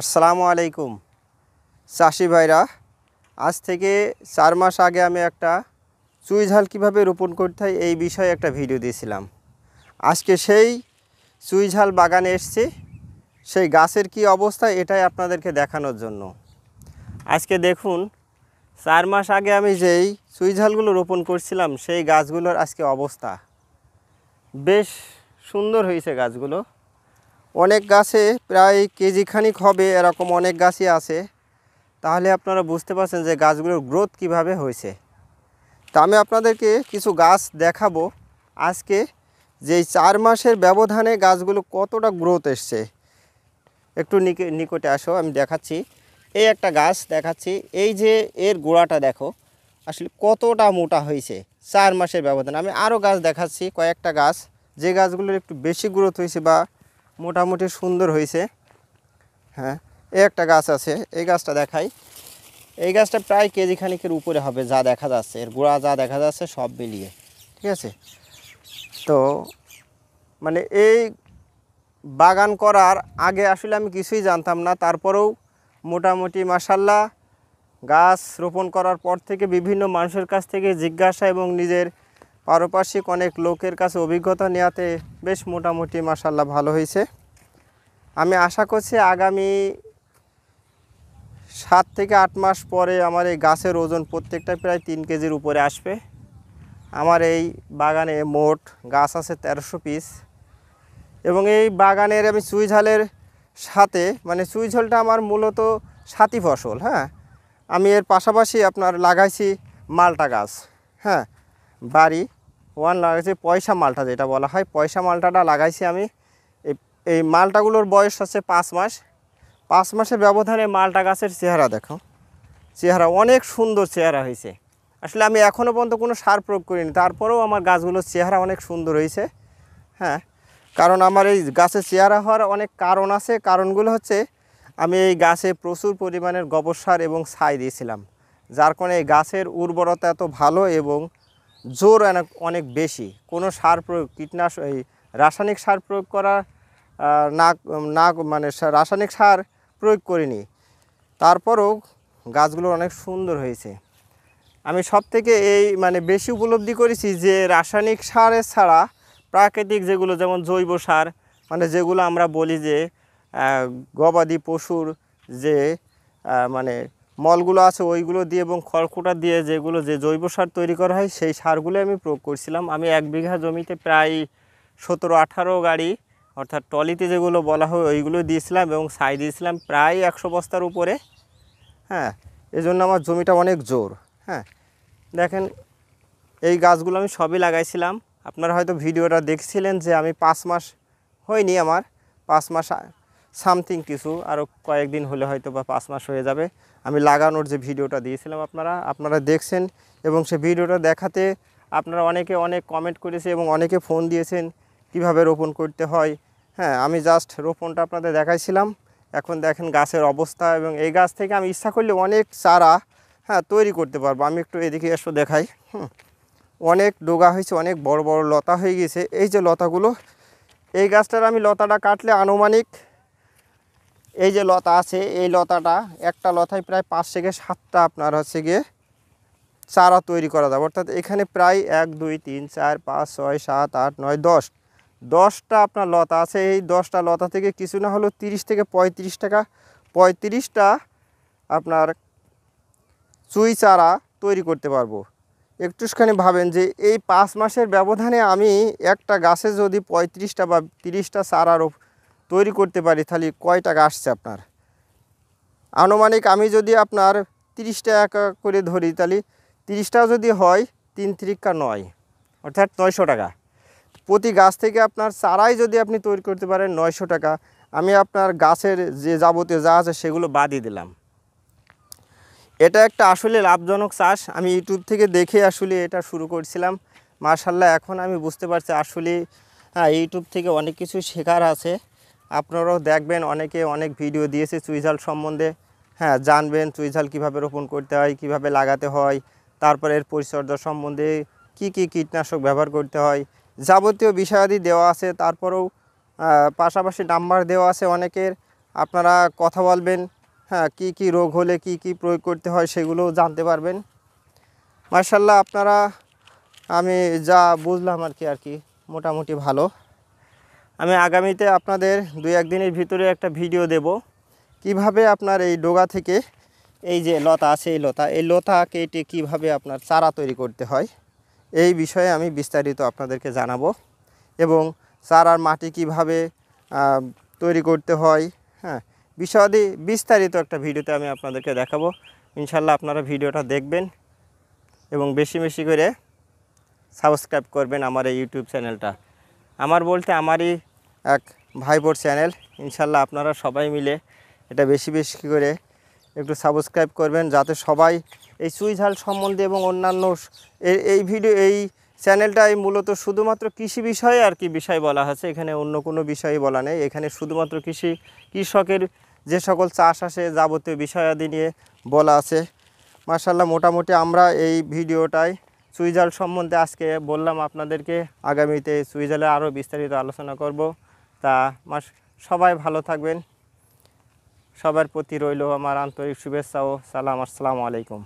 আসসালামু আলাইকুম চাষি ভাইরা আজ থেকে চার মাস আগে আমি একটা চুই ঝাল কীভাবে রোপণ করতে হয় এই বিষয়ে একটা ভিডিও দিয়েছিলাম আজকে সেই চুই ঝাল বাগানে এসছে সেই গাছের কি অবস্থা এটাই আপনাদেরকে দেখানোর জন্য আজকে দেখুন চার মাস আগে আমি যেই চুই ঝালগুলো রোপণ করছিলাম সেই গাছগুলোর আজকে অবস্থা বেশ সুন্দর হয়েছে গাছগুলো অনেক গাছে প্রায় কেজি খানিক হবে এরকম অনেক গাছই আছে তাহলে আপনারা বুঝতে পারছেন যে গাছগুলোর গ্রোথ কিভাবে হয়েছে তা আমি আপনাদেরকে কিছু গাছ দেখাবো আজকে যে চার মাসের ব্যবধানে গাছগুলো কতটা গ্রোথ এসছে একটু নিকটে আসো আমি দেখাচ্ছি এই একটা গাছ দেখাচ্ছি এই যে এর গোড়াটা দেখো আসলে কতটা মোটা হয়েছে চার মাসের ব্যবধানে আমি আরও গাছ দেখাচ্ছি কয়েকটা গাছ যে গাছগুলোর একটু বেশি গ্রোথ হয়েছে বা মোটামুটি সুন্দর হয়েছে হ্যাঁ এই একটা গাছ আছে এই গাছটা দেখাই এই গাছটা প্রায় কেজি খানিকের উপরে হবে যা দেখা যাচ্ছে এর গোড়া যা দেখা যাচ্ছে সব মিলিয়ে ঠিক আছে তো মানে এই বাগান করার আগে আসলে আমি কিছুই জানতাম না তারপরেও মোটামুটি মাসাল্লাহ গাছ রোপণ করার পর থেকে বিভিন্ন মানুষের কাছ থেকে জিজ্ঞাসা এবং নিজের পারপার্শ্বিক অনেক লোকের কাছে অভিজ্ঞতা নেওয়াতে বেশ মোটামুটি মাসাল্লাহ ভালো হয়েছে আমি আশা করছি আগামী সাত থেকে আট মাস পরে আমার এই গাছের ওজন প্রত্যেকটা প্রায় তিন কেজির উপরে আসবে আমার এই বাগানে মোট গাছ আছে তেরোশো পিস এবং এই বাগানের আমি চুইঝালের সাথে মানে চুইঝালটা আমার মূলত সাথী ফসল হ্যাঁ আমি এর পাশাপাশি আপনার লাগাইছি মালটা গাছ হ্যাঁ বাড়ি ওয়ান লাগাইছি পয়সা মালটা যেটা বলা হয় পয়সা মালটাটা লাগাইছি আমি এই এই মালটাগুলোর বয়স আছে পাঁচ মাস পাঁচ মাসের ব্যবধানে মালটা গাছের চেহারা দেখো চেহারা অনেক সুন্দর চেহারা হয়েছে আসলে আমি এখনও পর্যন্ত কোনো সার প্রয়োগ করিনি তারপরেও আমার গাছগুলোর চেহারা অনেক সুন্দর হয়েছে হ্যাঁ কারণ আমার এই গাছের চেহারা হওয়ার অনেক কারণ আছে কারণগুলো হচ্ছে আমি এই গাছে প্রচুর পরিমাণের গোবর সার এবং ছাই দিয়েছিলাম যার কারণে এই গাছের উর্বরতা এত ভালো এবং জোর অনেক অনেক বেশি কোনো সার প্রয়োগ কীটনাশক এই রাসায়নিক সার প্রয়োগ করা না না মানে রাসায়নিক সার প্রয়োগ করিনি তারপরও গাছগুলো অনেক সুন্দর হয়েছে আমি সব থেকে এই মানে বেশি উপলব্ধি করেছি যে রাসায়নিক সারের ছাড়া প্রাকৃতিক যেগুলো যেমন জৈব সার মানে যেগুলো আমরা বলি যে গবাদি পশুর যে মানে মলগুলো আছে ওইগুলো দিয়ে এবং খড়কুটা দিয়ে যেগুলো যে জৈব সার তৈরি করা হয় সেই সারগুলো আমি প্রয়োগ করছিলাম আমি এক বিঘা জমিতে প্রায় সতেরো আঠারো গাড়ি অর্থাৎ টলিতে যেগুলো বলা হয় ওইগুলো দিয়েছিলাম এবং সাই দিয়েছিলাম প্রায় একশো বস্তার উপরে হ্যাঁ এজন্য আমার জমিটা অনেক জোর হ্যাঁ দেখেন এই গাছগুলো আমি সবই লাগাইছিলাম আপনারা হয়তো ভিডিওটা দেখছিলেন যে আমি পাঁচ মাস হয়নি আমার পাঁচ মাস সামথিং কিছু আরও কয়েকদিন হলে হয়তো বা পাঁচ মাস হয়ে যাবে আমি লাগানোর যে ভিডিওটা দিয়েছিলাম আপনারা আপনারা দেখছেন এবং সে ভিডিওটা দেখাতে আপনারা অনেকে অনেক কমেন্ট করেছে এবং অনেকে ফোন দিয়েছেন কিভাবে রোপণ করতে হয় হ্যাঁ আমি জাস্ট রোপণটা আপনাদের দেখাইছিলাম এখন দেখেন গাছের অবস্থা এবং এই গাছ থেকে আমি ইচ্ছা করলে অনেক চারা হ্যাঁ তৈরি করতে পারবো আমি একটু এদিকে এসো দেখাই হুম অনেক ডোগা হয়েছে অনেক বড় বড় লতা হয়ে গেছে এই যে লতাগুলো এই গাছটার আমি লতাটা কাটলে আনুমানিক এই যে লতা আছে এই লতাটা একটা লতায় প্রায় পাঁচ থেকে সাতটা আপনার হচ্ছে গিয়ে চারা তৈরি করা যাবে অর্থাৎ এখানে প্রায় এক দুই তিন চার পাঁচ ছয় সাত আট নয় দশ দশটা আপনার লতা আছে এই দশটা লতা থেকে কিছু না হলেও তিরিশ থেকে পঁয়ত্রিশ টাকা পঁয়ত্রিশটা আপনার চুই চারা তৈরি করতে পারবো একটুখানি ভাবেন যে এই পাঁচ মাসের ব্যবধানে আমি একটা গাছে যদি পঁয়ত্রিশটা বা তিরিশটা চারা তৈরি করতে পারি তাহলে কয় টাকা আসছে আপনার আনুমানিক আমি যদি আপনার তিরিশ টাকা করে ধরি তাহলে তিরিশটা যদি হয় তিন তিরিকা নয় অর্থাৎ নয়শো টাকা প্রতি গাছ থেকে আপনার চারাই যদি আপনি তৈরি করতে পারেন নয়শো টাকা আমি আপনার গাছের যে যাবতীয় যা আছে সেগুলো বাদই দিলাম এটা একটা আসলে লাভজনক চাষ আমি ইউটিউব থেকে দেখে আসলে এটা শুরু করছিলাম মার্শাল্লাহ এখন আমি বুঝতে পারছি আসলে হ্যাঁ ইউটিউব থেকে অনেক কিছু শেখার আছে আপনারাও দেখবেন অনেকে অনেক ভিডিও দিয়েছে চুইঝাল সম্বন্ধে হ্যাঁ জানবেন চুইঝাল কিভাবে রোপণ করতে হয় কিভাবে লাগাতে হয় তারপরে এর পরিচর্যা সম্বন্ধে কি কি কীটনাশক ব্যবহার করতে হয় যাবতীয় বিষয়াদি দেওয়া আছে তারপরেও পাশাপাশি নাম্বার দেওয়া আছে অনেকের আপনারা কথা বলবেন হ্যাঁ কী কী রোগ হলে কি কি প্রয়োগ করতে হয় সেগুলোও জানতে পারবেন মার্শাল্লাহ আপনারা আমি যা বুঝলাম আর কি আর কি মোটামুটি ভালো আমি আগামীতে আপনাদের দু একদিনের ভিতরে একটা ভিডিও দেব কিভাবে আপনার এই ডোগা থেকে এই যে লতা আছে এই লতা এই লতা কেটে কিভাবে আপনার চারা তৈরি করতে হয় এই বিষয়ে আমি বিস্তারিত আপনাদেরকে জানাবো এবং চারার মাটি কিভাবে তৈরি করতে হয় হ্যাঁ বিষয়াদি বিস্তারিত একটা ভিডিওতে আমি আপনাদেরকে দেখাবো ইনশাল্লাহ আপনারা ভিডিওটা দেখবেন এবং বেশি বেশি করে সাবস্ক্রাইব করবেন আমার এই ইউটিউব চ্যানেলটা আমার বলতে আমারই এক ভাইপোর চ্যানেল ইনশাল্লাহ আপনারা সবাই মিলে এটা বেশি বেশি করে একটু সাবস্ক্রাইব করবেন যাতে সবাই এই চুইঝাল সম্বন্ধে এবং অন্যান্য এই ভিডিও এই চ্যানেলটাই মূলত শুধুমাত্র কৃষি বিষয়ে আর কি বিষয় বলা হয়েছে এখানে অন্য কোনো বিষয়ে বলা নেই এখানে শুধুমাত্র কৃষি কৃষকের যে সকল চাষ আসে যাবতীয় বিষয়াদি নিয়ে বলা আছে মার্শাল্লাহ মোটামুটি আমরা এই ভিডিওটায় সুইজাল সম্বন্ধে আজকে বললাম আপনাদেরকে আগামীতে সুইজালে আরও বিস্তারিত আলোচনা করব তা মাস সবাই ভালো থাকবেন সবার প্রতি রইল আমার আন্তরিক শুভেচ্ছা ও সালাম আসসালামু আলাইকুম